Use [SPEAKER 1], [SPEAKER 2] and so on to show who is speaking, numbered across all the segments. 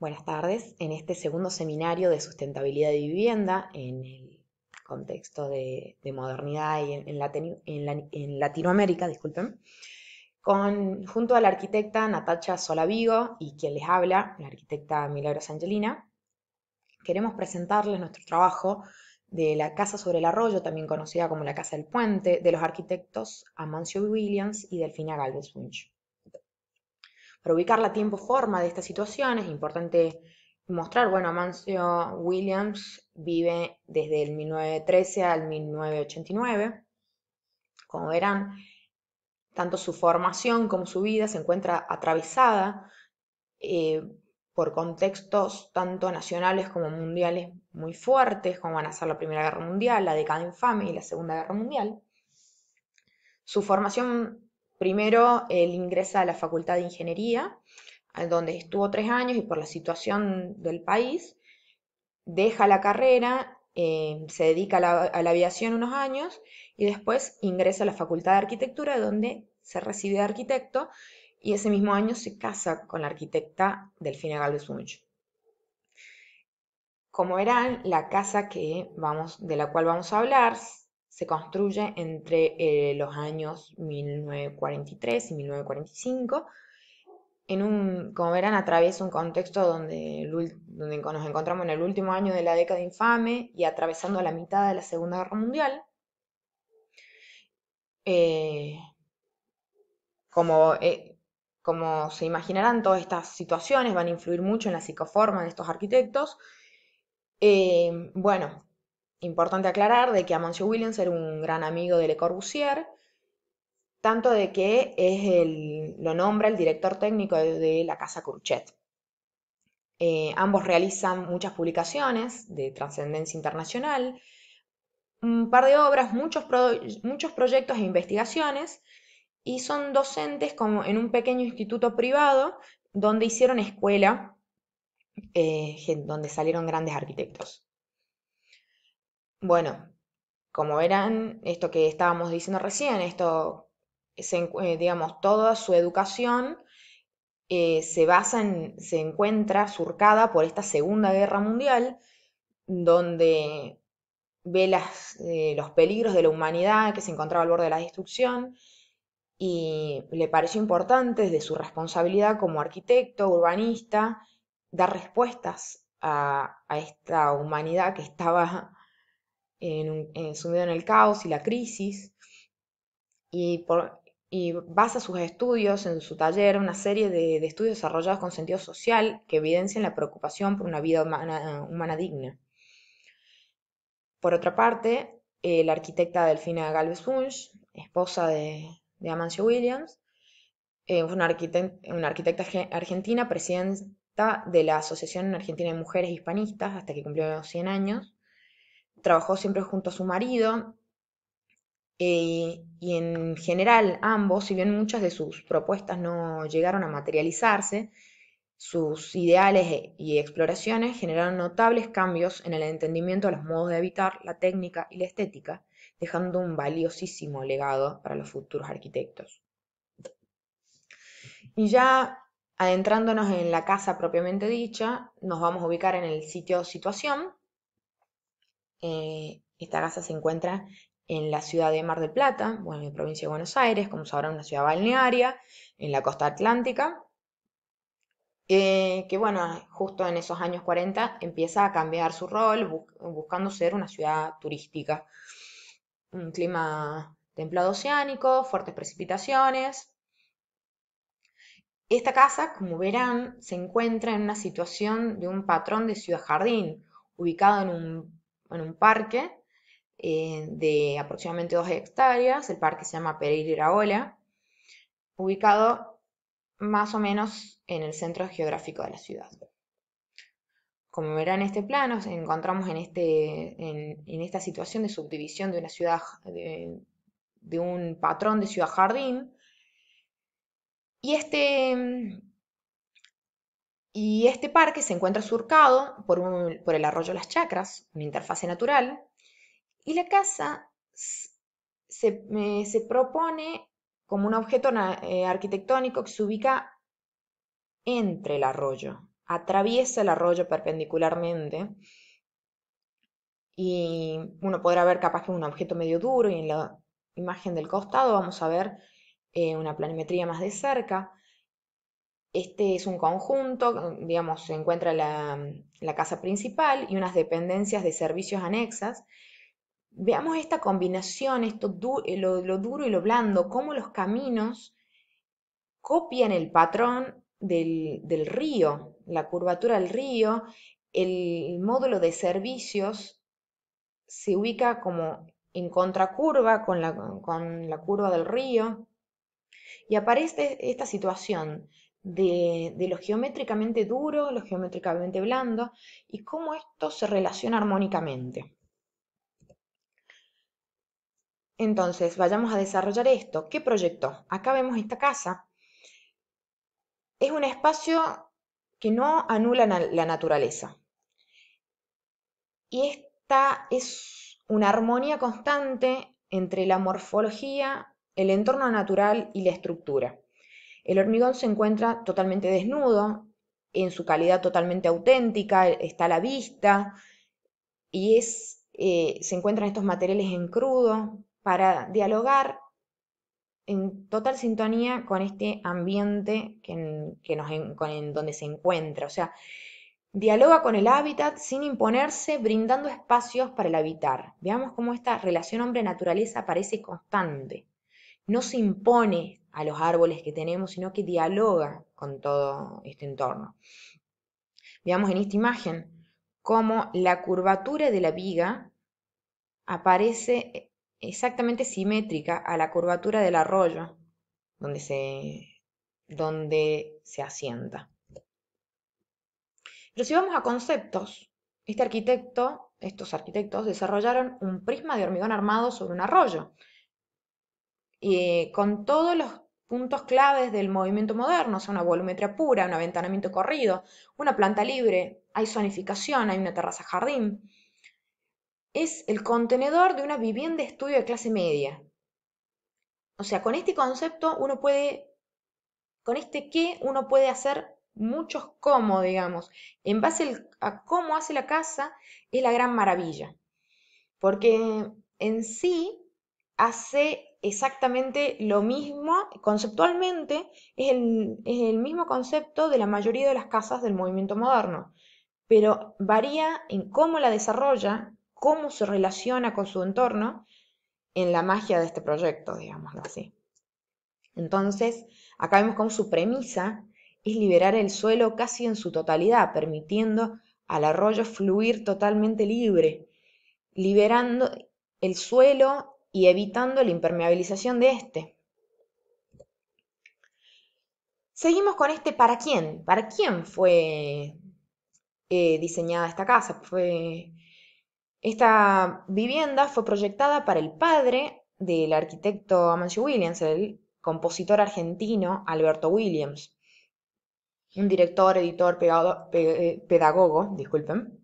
[SPEAKER 1] Buenas tardes. En este segundo seminario de sustentabilidad y vivienda, en el contexto de, modernidad y en, Latinoamérica, disculpen, con, junto a la arquitecta Natacha Solavigo y quien les habla, la arquitecta Milagros Angelina, queremos presentarles nuestro trabajo de la Casa sobre el Arroyo, también conocida como la Casa del Puente, de los arquitectos Amancio Williams y Delfina Galvez Bunch. Para ubicar la tiempo-forma de esta situación es importante mostrar, bueno, Amancio Williams vive desde el 1913 al 1989. Como verán, tanto su formación como su vida se encuentra atravesada eh, por contextos tanto nacionales como mundiales muy fuertes, como van a ser la Primera Guerra Mundial, la década infame y la Segunda Guerra Mundial. Su formación Primero, él ingresa a la Facultad de Ingeniería, donde estuvo tres años y por la situación del país, deja la carrera, eh, se dedica a la, aviación unos años y después ingresa a la Facultad de Arquitectura, donde se recibe de arquitecto y ese mismo año se casa con la arquitecta Delfina Galvez Muñoz. Como verán, la casa que vamos, de la cual vamos a hablar se construye entre eh, los años 1943 y 1945. En un, como verán, atraviesa un contexto donde, nos encontramos en el último año de la década infame y atravesando la mitad de la Segunda Guerra Mundial. Eh, como, eh, como se imaginarán, todas estas situaciones van a influir mucho en la psicoforma de estos arquitectos. bueno, importante aclarar de que Amancio Williams era un gran amigo de Le Corbusier, tanto de que es el, lo nombra el director técnico de, la Casa Cruchet. Eh, ambos realizan muchas publicaciones de trascendencia internacional, un par de obras, muchos, muchos proyectos e investigaciones, y son docentes como en un pequeño instituto privado donde hicieron escuela, eh, donde salieron grandes arquitectos. Bueno, como verán, esto que estábamos diciendo recién, esto, eh, digamos, toda su educación eh, se basa en, se encuentra surcada por esta Segunda Guerra Mundial, donde ve las, eh, los peligros de la humanidad que se encontraba al borde de la destrucción y le pareció importante desde su responsabilidad como arquitecto, urbanista, dar respuestas a, a esta humanidad que estaba en en, eh, sumido en el caos y la crisis, y, y basa sus estudios en su taller, una serie de, estudios desarrollados con sentido social que evidencian la preocupación por una vida humana, digna. Por otra parte, eh, la arquitecta Delfina Galvez Funch, esposa de, Amancio Williams, eh, una, una, arquitecta argentina, presidenta de la Asociación Argentina de Mujeres Hispanistas hasta que cumplió 100 años, trabajó siempre junto a su marido eh, y en general ambos, si bien muchas de sus propuestas no llegaron a materializarse, sus ideales eh, y exploraciones generaron notables cambios en el entendimiento de los modos de habitar, la técnica y la estética, dejando un valiosísimo legado para los futuros arquitectos. Y ya adentrándonos en la casa propiamente dicha, nos vamos a ubicar en el sitio situación, eh, esta casa se encuentra en la ciudad de Mar del Plata, bueno, en la provincia de Buenos Aires, como sabrán, una ciudad balnearia, en la costa atlántica, eh, que bueno, justo en esos años 40 empieza a cambiar su rol, buscando ser una ciudad turística. Un clima templado oceánico, fuertes precipitaciones. Esta casa, como verán, se encuentra en una situación de un patrón de ciudad-jardín, ubicado en un en un parque eh, de aproximadamente dos hectáreas. El parque se llama Pereira Ola, ubicado más o menos en el centro geográfico de la ciudad. Como verán en este plano, nos encontramos en, este, en, esta situación de subdivisión de una ciudad, de un patrón de ciudad-jardín. Y este, y este parque se encuentra surcado por, el arroyo Las Chacras, una interfase natural, y la casa se, propone como un objeto eh, arquitectónico que se ubica entre el arroyo, atraviesa el arroyo perpendicularmente. Y uno podrá ver capaz que es un objeto medio duro y en la imagen del costado vamos a ver eh, una planimetría más de cerca. Este es un conjunto, mm, digamos, se encuentra mm, la, casa principal y unas dependencias de servicios anexas. Veamos esta combinación, esto eh, lo, duro y lo blando, cómo los caminos copian el patrón del, río, la curvatura del río, el módulo de servicios se ubica como en contracurva con la curva del río y aparece esta situación de, lo geométricamente duro, lo geométricamente blando, y cómo esto se relaciona armónicamente. Entonces, vayamos a desarrollar esto. ¿Qué proyecto? Acá vemos esta casa. Es un espacio que no anula la naturaleza. Y esta es una armonía constante entre la morfología, el entorno natural y la estructura. El hormigón se encuentra totalmente desnudo, en su calidad totalmente auténtica, está a la vista y es, eh, se encuentran estos materiales en crudo para dialogar en total sintonía con este ambiente que, en donde se encuentra. O sea, dialoga con el hábitat sin imponerse, brindando espacios para el habitar. Veamos cómo esta relación hombre-naturaleza parece constante. No se impone, a los árboles que tenemos, sino que dialoga con todo este entorno. Veamos en esta imagen cómo la curvatura de la viga aparece exactamente simétrica a la curvatura del arroyo donde se, donde se asienta. Pero si vamos a conceptos, este arquitecto, estos arquitectos desarrollaron un prisma de hormigón armado sobre un arroyo, y eh, con todos los puntos claves del movimiento moderno, o sea, una volumetría pura, un aventanamiento corrido, una planta libre, hay zonificación, hay una terraza jardín. Es el contenedor de una vivienda de estudio de clase media. O sea, con este concepto uno puede, con este qué, uno puede hacer muchos cómo, digamos. En base a cómo hace la casa es la gran maravilla. Porque en sí hace exactamente lo mismo, conceptualmente, es el, mismo concepto de la mayoría de las casas del movimiento moderno, pero varía en cómo la desarrolla, cómo se relaciona con su entorno, en la magia de este proyecto, digámoslo así. Entonces, acá vemos cómo su premisa es liberar el suelo casi en su totalidad, permitiendo al arroyo fluir totalmente libre, liberando el suelo y evitando la impermeabilización de este. Seguimos con este para quién. ¿Para quién fue eh, diseñada esta casa? Fue, esta vivienda fue proyectada para el padre del arquitecto Amancio Williams, el compositor argentino Alberto Williams, un director, editor, pedagogo, eh, pedagogo disculpen,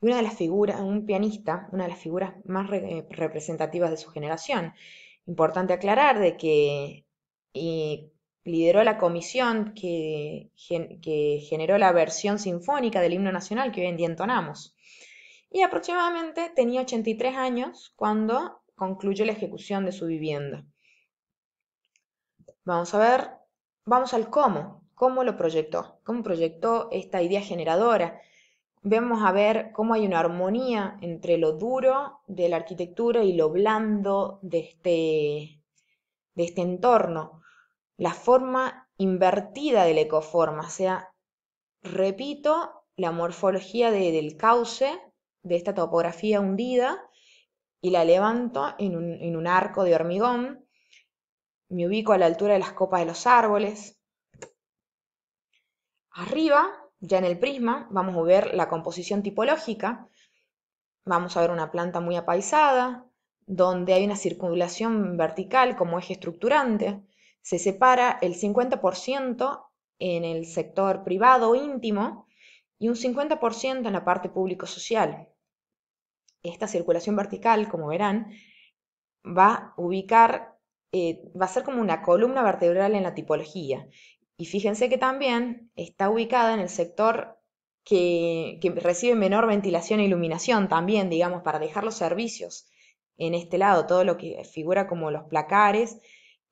[SPEAKER 1] una de las figuras, un pianista, una de las figuras más eh, representativas de su generación. Importante aclarar de que eh, lideró la comisión que, que generó la versión sinfónica del himno nacional que hoy en día entonamos. Y aproximadamente tenía 83 años cuando concluyó la ejecución de su vivienda. Vamos a ver, vamos al cómo, cómo lo proyectó, cómo proyectó esta idea generadora vemos a ver cómo hay una armonía entre lo duro de la arquitectura y lo blando de este, de este entorno. La forma invertida de la ecoforma, o sea, repito, la morfología del cauce, de esta topografía hundida, y la levanto en un arco de hormigón, me ubico a la altura de las copas de los árboles. Arriba ya en el prisma vamos a ver la composición tipológica, vamos a ver una planta muy apaisada, donde hay una circulación vertical como eje estructurante, se separa el 50% en el sector privado íntimo y un 50% en la parte público-social. Esta circulación vertical, como verán, va a ubicar, eh, va a ser como una columna vertebral en la tipología y fíjense que también está ubicada en el sector que, recibe menor ventilación e iluminación también, digamos, para dejar los servicios en este lado, todo lo que figura como los placares,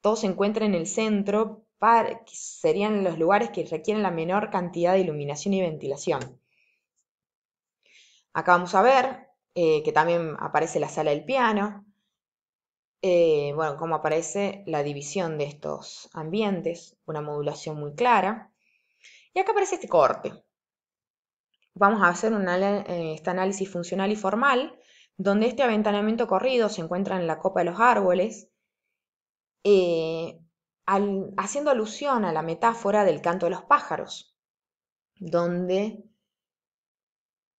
[SPEAKER 1] todo se encuentra en el centro, que serían los lugares que requieren la menor cantidad de iluminación y ventilación. Acá vamos a ver eh, que también aparece la sala del piano, eh, bueno, como aparece la división de estos ambientes, una modulación muy clara. Y acá aparece este corte. Vamos a hacer eh, este análisis funcional y formal, donde este aventanamiento corrido se encuentra en la copa de los árboles, eh, haciendo alusión a la metáfora del canto de los pájaros, donde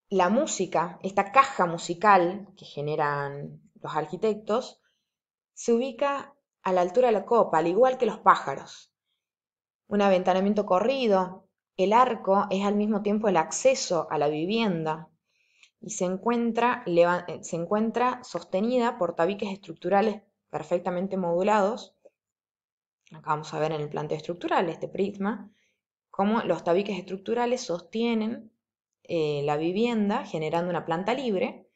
[SPEAKER 1] la música, esta caja musical que generan los arquitectos, se ubica a la altura de la copa, al igual que los pájaros. Un aventanamiento corrido, el arco es al mismo tiempo el acceso a la vivienda y se encuentra, eh, se encuentra sostenida por tabiques estructurales perfectamente modulados. Acá vamos a ver en el planteo estructural este prisma, cómo los tabiques estructurales sostienen eh, la vivienda generando una planta libre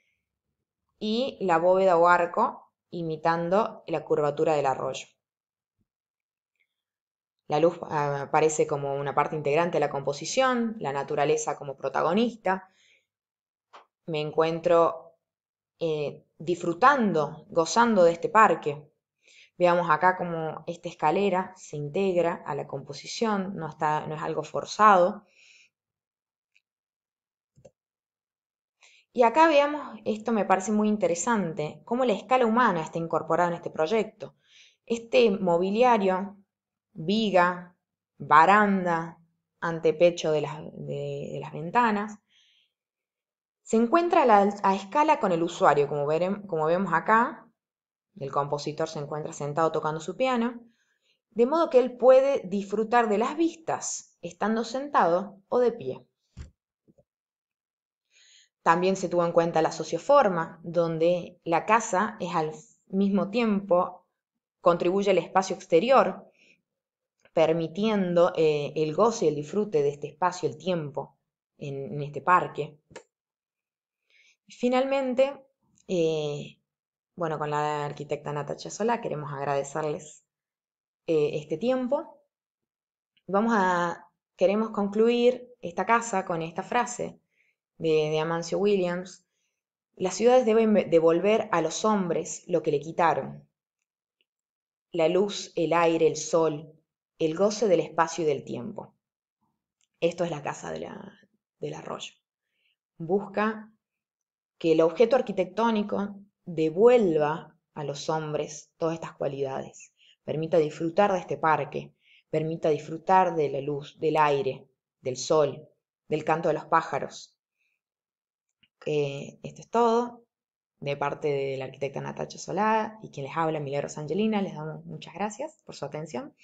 [SPEAKER 1] y la bóveda o arco imitando la curvatura del arroyo. La luz ah, aparece como una parte integrante de la composición, la naturaleza como protagonista. Me encuentro eh, disfrutando, gozando de este parque. Veamos acá cómo esta escalera se integra a la composición, no, no es algo forzado. Y acá veamos, esto me parece muy interesante, cómo la escala humana está incorporada en este proyecto. Este mobiliario, viga, baranda, antepecho de las, ventanas, se encuentra a, escala con el usuario, como, como vemos acá, el compositor se encuentra sentado tocando su piano, de modo que él puede disfrutar de las vistas estando sentado o de pie. También se tuvo en cuenta la socioforma, donde la casa es al mismo tiempo, contribuye al espacio exterior, permitiendo eh, el goce y el disfrute de este espacio, el tiempo, en, este parque. Finalmente, eh, bueno, con la arquitecta Natacha Solá queremos agradecerles eh, este tiempo. Vamos a, queremos concluir esta casa con esta frase de, Amancio Williams, las ciudades deben devolver a los hombres lo que le quitaron, la luz, el aire, el sol, el goce del espacio y del tiempo. Esto es la casa del arroyo. Busca que el objeto arquitectónico devuelva a los hombres todas estas cualidades, permita disfrutar de este parque, permita disfrutar de la luz, del aire, del sol, del canto de los pájaros, esto es todo de parte de la arquitecta Natacha Solá y quien les habla, Milagros Angelina. Les damos muchas gracias por su atención.